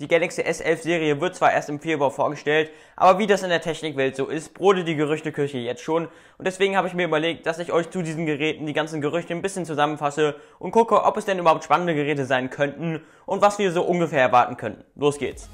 Die Galaxy S11-Serie wird zwar erst im Februar vorgestellt, aber wie das in der Technikwelt so ist, brodelt die Gerüchteküche jetzt schon und deswegen habe ich mir überlegt, dass ich euch zu diesen Geräten die ganzen Gerüchte ein bisschen zusammenfasse und gucke, ob es denn überhaupt spannende Geräte sein könnten und was wir so ungefähr erwarten könnten. Los geht's!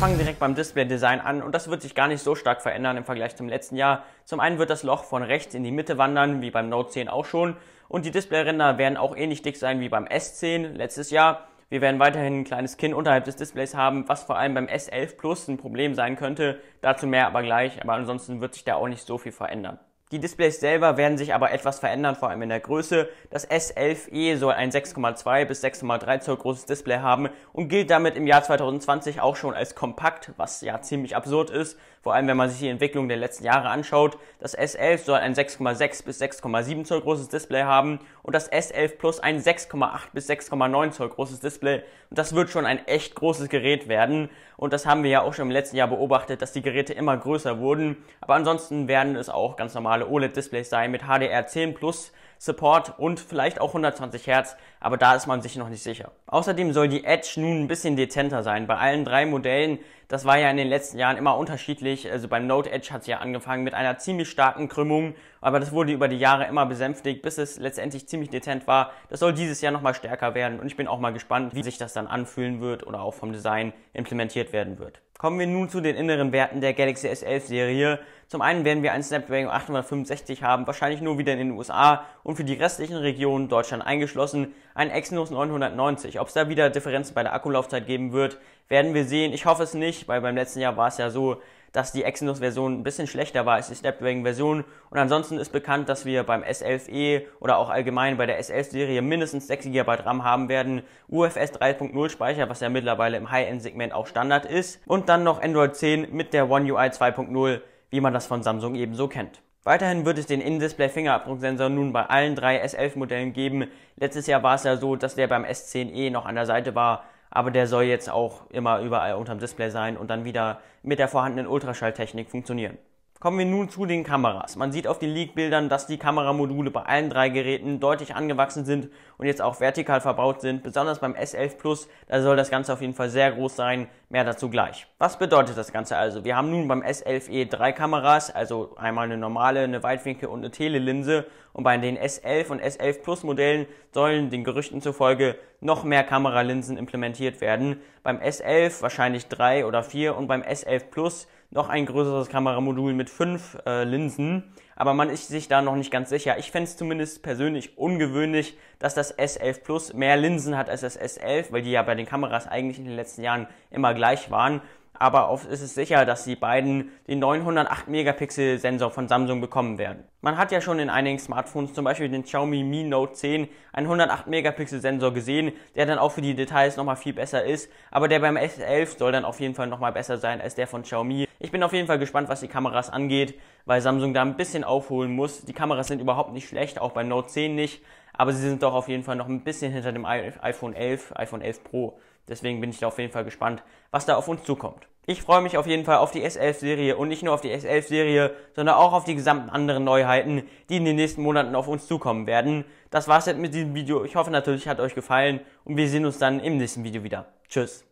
fangen direkt beim Display-Design an und das wird sich gar nicht so stark verändern im Vergleich zum letzten Jahr. Zum einen wird das Loch von rechts in die Mitte wandern, wie beim Note 10 auch schon. Und die Displayränder werden auch ähnlich dick sein wie beim S10 letztes Jahr. Wir werden weiterhin ein kleines Kinn unterhalb des Displays haben, was vor allem beim S11 Plus ein Problem sein könnte. Dazu mehr aber gleich, aber ansonsten wird sich da auch nicht so viel verändern. Die Displays selber werden sich aber etwas verändern, vor allem in der Größe. Das S11e soll ein 6,2 bis 6,3 Zoll großes Display haben und gilt damit im Jahr 2020 auch schon als kompakt, was ja ziemlich absurd ist, vor allem wenn man sich die Entwicklung der letzten Jahre anschaut. Das S11 soll ein 6,6 bis 6,7 Zoll großes Display haben und das S11 Plus ein 6,8 bis 6,9 Zoll großes Display. Und das wird schon ein echt großes Gerät werden. Und das haben wir ja auch auch schon im letzten Jahr beobachtet, dass die Geräte immer größer wurden. Aber ansonsten werden es ganz Zoll oled displays sein mit HDR10 Plus Support und vielleicht auch 120 Hertz, aber da ist man sich noch nicht sicher. Außerdem soll die Edge nun ein bisschen dezenter sein. Bei allen drei Modellen, das war ja in den letzten Jahren immer unterschiedlich. Also beim Note Edge hat es ja angefangen mit einer ziemlich starken Krümmung, aber das wurde über die Jahre immer besänftigt, bis es letztendlich ziemlich dezent war. Das soll dieses Jahr nochmal stärker werden und ich bin auch mal gespannt, wie sich das dann anfühlen wird oder auch vom Design implementiert werden wird. Kommen wir nun zu den inneren Werten der Galaxy S11 Serie. Zum einen werden wir einen Snapdragon 865 haben, wahrscheinlich nur wieder in den USA und für die restlichen Regionen Deutschland eingeschlossen ein Exynos 990. Ob es da wieder Differenzen bei der Akkulaufzeit geben wird, werden wir sehen. Ich hoffe es nicht, weil beim letzten Jahr war es ja so, dass die Exynos-Version ein bisschen schlechter war als die Snapdragon-Version. Und ansonsten ist bekannt, dass wir beim S11e oder auch allgemein bei der S11-Serie mindestens 6 GB RAM haben werden, UFS 3.0 Speicher, was ja mittlerweile im High-End-Segment auch Standard ist, und dann noch Android 10 mit der One UI 2.0 wie man das von Samsung ebenso kennt. Weiterhin wird es den In-Display-Fingerabdrucksensor nun bei allen drei S11-Modellen geben. Letztes Jahr war es ja so, dass der beim S10e noch an der Seite war, aber der soll jetzt auch immer überall unterm Display sein und dann wieder mit der vorhandenen Ultraschalltechnik funktionieren. Kommen wir nun zu den Kameras. Man sieht auf den Leak-Bildern, dass die Kameramodule bei allen drei Geräten deutlich angewachsen sind und jetzt auch vertikal verbaut sind, besonders beim S11 Plus, da soll das Ganze auf jeden Fall sehr groß sein, mehr dazu gleich. Was bedeutet das Ganze also? Wir haben nun beim S11e drei Kameras, also einmal eine normale, eine Weitwinkel und eine Telelinse und bei den S11 und S11 Plus Modellen sollen den Gerüchten zufolge noch mehr Kameralinsen implementiert werden. Beim S11 wahrscheinlich drei oder vier und beim S11 Plus noch ein größeres Kameramodul mit fünf äh, Linsen, aber man ist sich da noch nicht ganz sicher. Ich fände es zumindest persönlich ungewöhnlich, dass das S11 Plus mehr Linsen hat als das S11, weil die ja bei den Kameras eigentlich in den letzten Jahren immer gleich waren aber oft ist es sicher, dass die beiden den 908-Megapixel-Sensor von Samsung bekommen werden. Man hat ja schon in einigen Smartphones, zum Beispiel den Xiaomi Mi Note 10, einen 108-Megapixel-Sensor gesehen, der dann auch für die Details nochmal viel besser ist, aber der beim S11 soll dann auf jeden Fall nochmal besser sein als der von Xiaomi. Ich bin auf jeden Fall gespannt, was die Kameras angeht, weil Samsung da ein bisschen aufholen muss. Die Kameras sind überhaupt nicht schlecht, auch beim Note 10 nicht, aber sie sind doch auf jeden Fall noch ein bisschen hinter dem iPhone 11, iPhone 11 Pro. Deswegen bin ich da auf jeden Fall gespannt, was da auf uns zukommt ich freue mich auf jeden Fall auf die S11-Serie und nicht nur auf die S11-Serie, sondern auch auf die gesamten anderen Neuheiten, die in den nächsten Monaten auf uns zukommen werden. Das war's jetzt mit diesem Video. Ich hoffe natürlich, hat euch gefallen und wir sehen uns dann im nächsten Video wieder. Tschüss.